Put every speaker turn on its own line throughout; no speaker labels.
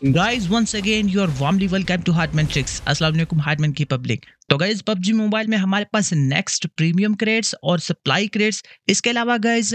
Guys, once again, you are warmly welcome to Hardman Tricks. Assalamualaikum, Hardman Ki Public. तो guys PUBG mobile में हमारे पास next premium creds और supply creds इसके अलावा guys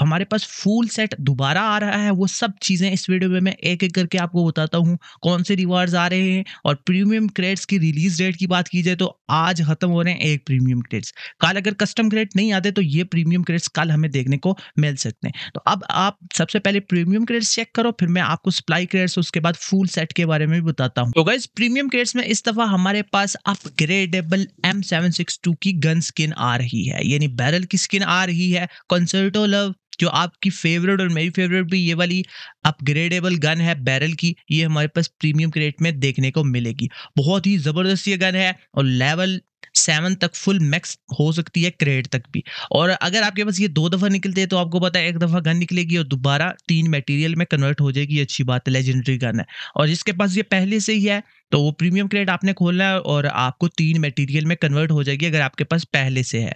हमारे पास फुल सेट दोबारा आ रहा है वो सब चीज़ें इस वीडियो में मैं एक एक करके आपको बताता हूँ कौन से रिवार्ड्स आ रहे हैं और प्रीमियम क्रेड्स की रिलीज डेट की बात की जाए तो आज खत्म हो रहे हैं एक प्रीमियम क्रेड्स कल अगर कस्टम क्रेड नहीं आते तो ये प्रीमियम क्रेड्स कल हमें देखने को मिल सकते हैं तो अब आप सबसे पहले प्रीमियम क्रेड्स चेक करो फिर मैं आपको सप्लाई क्रेड्स उसके बाद फुल सेट के बारे में भी बताता हूँ तो गाइज प्रीमियम क्रेड्स में इस दफ़ा हमारे पास upgrade double M seven six two की गन स्किन आ रही है यानी बैरल की स्किन आ रही है कंसर्टो लव जो आपकी फेवरेट और मेरी फेवरेट भी ये वाली अपग्रेडेबल गन है बैरल की ये हमारे पास प्रीमियम क्रेट में देखने को मिलेगी बहुत ही ज़बरदस्त ये गन है और लेवल सेवन तक फुल मैक्स हो सकती है क्रेड तक भी और अगर आपके पास ये दो दफ़ा निकलते हैं तो आपको पता है एक दफ़ा गन निकलेगी और दोबारा तीन मटेरियल में कन्वर्ट हो जाएगी अच्छी बात है लेजेंडरी गन है और जिसके पास ये पहले से ही है तो वो प्रीमियम क्रेड आपने खोलना है और आपको तीन मटेरियल में कन्वर्ट हो जाएगी अगर आपके पास पहले से है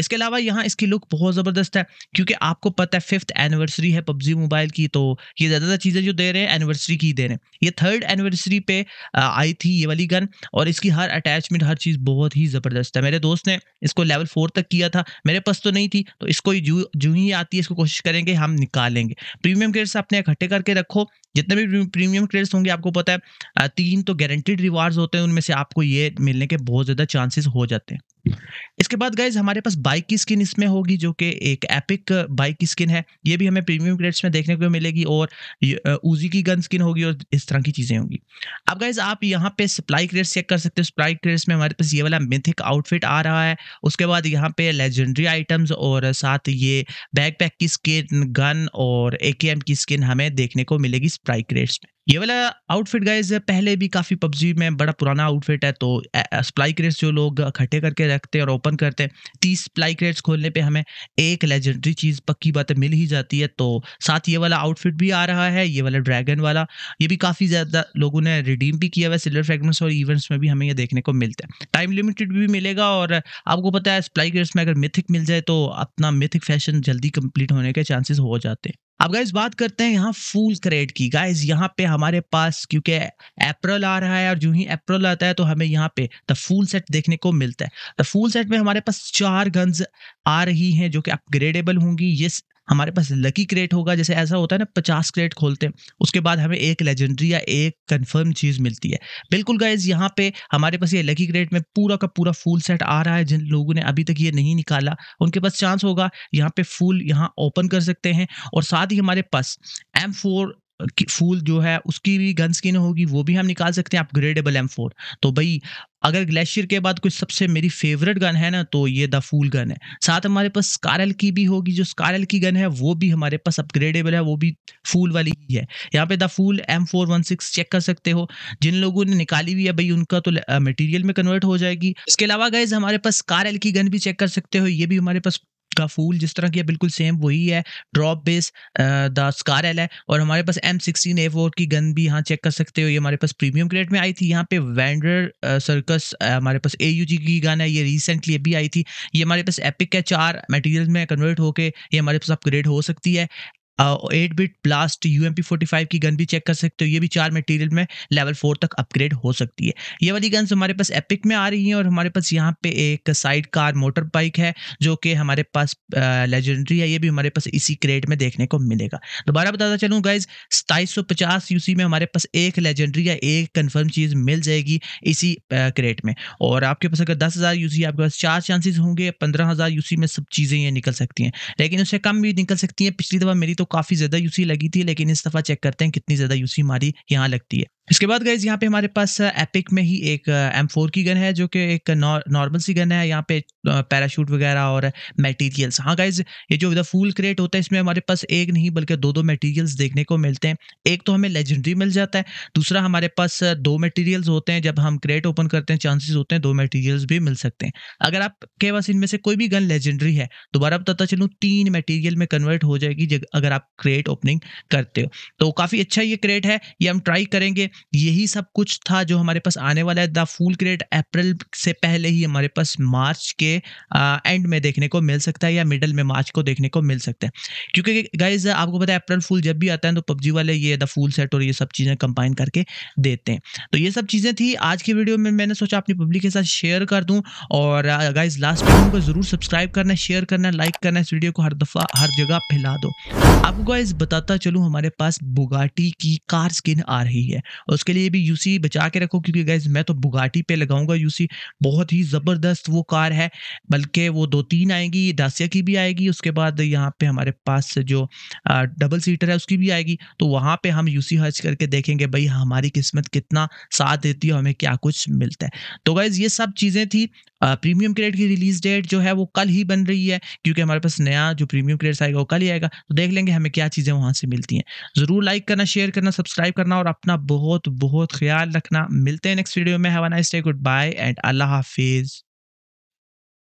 इसके अलावा यहाँ इसकी लुक बहुत ज़बरदस्त है क्योंकि आपको पता है फिफ्थ एनिवर्सरी है पबजी मोबाइल की तो ये ज़्यादातर चीज़ें जो दे रहे हैं एनिवर्सरी की दे रहे हैं ये थर्ड एनिवर्सरी पे आई थी ये वाली गन और इसकी हर अटैचमेंट हर चीज़ बहुत ही ज़बरदस्त है मेरे दोस्त ने इसको लेवल फोर तक किया था मेरे पास तो नहीं थी तो इसको जू जू ही आती है इसको कोशिश करेंगे हम निकालेंगे प्रीमियम ग्रेड्स अपने इकट्ठे करके रखो जितने भी प्रीमियम क्रेड्स होंगे आपको पता है तीन तो गारंटेड रिवार्ड्स होते हैं उनमें से आपको ये मिलने के बहुत ज़्यादा चांसेस हो जाते हैं इसके बाद गाइज हमारे पास बाइक की स्किन इसमें होगी जो कि एक एपिक बाइक की स्किन है ये भी हमें प्रीमियम ग्रेड्स में देखने को मिलेगी और ऊजी की गन स्किन होगी और इस तरह की चीज़ें होंगी अब गाइज आप यहाँ पे सप्लाई क्रेड्स चेक कर सकते हो सप्लाई क्रेड्स में हमारे पास ये वाला मिथिक आउटफिट आ रहा है उसके बाद यहाँ पे लेजेंड्री आइटम्स और साथ ये बैक पैक की स्किन गन और ए की स्किन हमें देखने को मिलेगी स्प्राइक रेट्स में ये वाला आउटफिट गाइज पहले भी काफ़ी पबजी में बड़ा पुराना आउटफिट है तो स्प्लाई क्रेट्स जो लोग इकट्ठे करके रखते हैं और ओपन करते हैं तीस स्प्लाई क्रेट्स खोलने पे हमें एक लेजेंडरी चीज़ पक्की बातें मिल ही जाती है तो साथ ये वाला आउटफिट भी आ रहा है ये वाला ड्रैगन वाला ये भी काफ़ी ज़्यादा लोगों ने रिडीम भी किया हुआ है सिल्वर फ्रेगमेंट्स और इवेंट्स में भी हमें यह देखने को मिलता है टाइम लिमिटेड भी मिलेगा और आपको पता है स्प्लाई क्रेट्स में अगर मिथिक मिल जाए तो अपना मिथिक फैशन जल्दी कंप्लीट होने के चांसेस हो जाते हैं अब गाइज बात करते हैं यहाँ फूल क्रेड की गाइज यहाँ पे हमारे पास क्योंकि अप्रैल आ रहा है और जो ही अप्रैल आता है तो हमें यहाँ पे द फूल सेट देखने को मिलता है द फूल सेट में हमारे पास चार गन्स आ रही हैं जो कि अपग्रेडेबल होंगी ये हमारे पास लकी क्रेट होगा जैसे ऐसा होता है ना पचास क्रेट खोलते हैं उसके बाद हमें एक लेजेंडरी या एक कन्फर्म चीज़ मिलती है बिल्कुल गाइज यहाँ पे हमारे पास ये लकी क्रेट में पूरा का पूरा फुल सेट आ रहा है जिन लोगों ने अभी तक ये नहीं निकाला उनके पास चांस होगा यहाँ पे फुल यहाँ ओपन कर सकते हैं और साथ ही हमारे पास एम फोर फूल जो है उसकी भी गन स्किन होगी वो भी हम निकाल सकते हैं अपग्रेडेबल एम फोर तो भाई अगर ग्लेशियर के बाद कोई सबसे मेरी फेवरेट गन है ना तो ये द फूल गन है साथ हमारे पास स्कारल की भी होगी जो स्कारल की गन है वो भी हमारे पास अपग्रेडेबल है वो भी फूल वाली ही है यहाँ पे the fool M four one six check कर सकते हो जिन लोगों ने निकाली हुई है भाई उनका तो मटेरियल में कन्वर्ट हो जाएगी इसके अलावा गाइज हमारे पास स्कारल की गन भी चेक कर सकते हो ये भी हमारे पास का फूल जिस तरह की है बिल्कुल सेम वही है drop base the scar L है और हमारे पास एम सिक्सटीन ए फोर की गन भी यहाँ चेक कर सकते हो ये हमारे पास प्रीमियम क्रेट में आई थी यहाँ पे वेंडर सर्कस हमारे पास ए यू जी की गन है ये रिसेंटली अभी आई थी ये हमारे पास एपिक है चार मटेरियल में कन्वर्ट होकर ये हमारे पास अपग्रेड हो सकती है eight bit blast U M P forty five की गन भी चेक कर सकते हो ये भी चार मटेरियल में लेवल फोर तक अपग्रेड हो सकती है ये वाली गन्स हमारे पास एपिक में आ रही हैं और हमारे पास यहाँ पे एक साइड कार मोटर बाइक है जो कि हमारे पास लेजेंडरी है ये भी हमारे पास इसी क्रेट में देखने को मिलेगा दोबारा बताता चलूँ गाइज सताईस सौ पचास यू सी में हमारे पास एक लेजेंडरी या एक कन्फर्म चीज़ मिल जाएगी इसी क्रेट में और आपके पास अगर दस हज़ार यू सी आपके पास चार चांसेस होंगे पंद्रह हज़ार यू सी में सब चीज़ें ये निकल सकती हैं लेकिन उससे कम भी निकल सकती हैं पिछली दफ़ा मेरी तो काफ़ी ज़्यादा यूसी लगी थी लेकिन इस दफ़ा चेक करते हैं कितनी ज़्यादा यूसी हमारी यहाँ लगती है इसके बाद गाइज यहाँ पे हमारे पास एपिक uh, में ही एक एम uh, फोर की गन है जो कि एक नॉर्मल सी गन है यहाँ पे पैराशूट uh, वगैरह और मटेरियल्स हाँ गाइज ये जो फूल क्रेट होता है इसमें हमारे पास एक नहीं बल्कि दो दो मटेरियल्स देखने को मिलते हैं एक तो हमें लेजेंडरी मिल जाता है दूसरा हमारे पास दो मटीरियल्स होते हैं जब हम क्रेट ओपन करते हैं चांसेस होते हैं दो मटीरियल्स भी मिल सकते हैं अगर आपके पास इनमें से कोई भी गन लेजेंडरी है दोबारा बताता चलूँ तीन मटीरियल में कन्वर्ट हो जाएगी अगर आप क्रेट ओपनिंग करते हो तो काफ़ी अच्छा ये क्रेट है ये हम ट्राई करेंगे यही सब कुछ था जो हमारे पास आने वाला है द फूल क्रेट अप्रैल से पहले ही हमारे पास मार्च के एंड में देखने को मिल सकता है या मिडल में मार्च को देखने को मिल सकता है क्योंकि गाइज आपको पता है अप्रैल फूल जब भी आता है तो पबजी वाले ये द फूल सेट और ये सब चीज़ें कंबाइन करके देते हैं तो ये सब चीज़ें थी आज की वीडियो में मैंने सोचा अपनी पब्लिक के साथ शेयर कर दूँ और गाइज लास्ट वीडियो को ज़रूर सब्सक्राइब करना शेयर करना लाइक करना इस वीडियो को हर दफ़ा हर जगह फैला दो आपको गाइज बताता चलूँ हमारे पास बुगाटी की कार स्किन आ रही है उसके लिए भी यूसी बचा के रखो क्योंकि गैस मैं तो बुगाटी पे लगाऊंगा यूसी बहुत ही ज़बरदस्त वो कार है बल्कि वो दो तीन आएगी दासिया की भी आएगी उसके बाद यहाँ पे हमारे पास जो डबल सीटर है उसकी भी आएगी तो वहाँ पे हम यूसी हर्च करके देखेंगे भाई हमारी किस्मत कितना साथ देती है हमें क्या कुछ मिलता है तो गैज़ ये सब चीज़ें थी प्रीमियम क्रेड की रिलीज डेट जो है वो कल ही बन रही है क्योंकि हमारे पास नया जो प्रीमियम क्रेड आएगा वो कल ही आएगा तो देख लेंगे हमें क्या चीज़ें वहाँ से मिलती हैं ज़रूर लाइक करना शेयर करना सब्सक्राइब करना और अपना बहुत बहुत बहुत ख्याल रखना मिलते हैं नेक्स्ट वीडियो में have a nice day goodbye and अल्लाह हाफिज़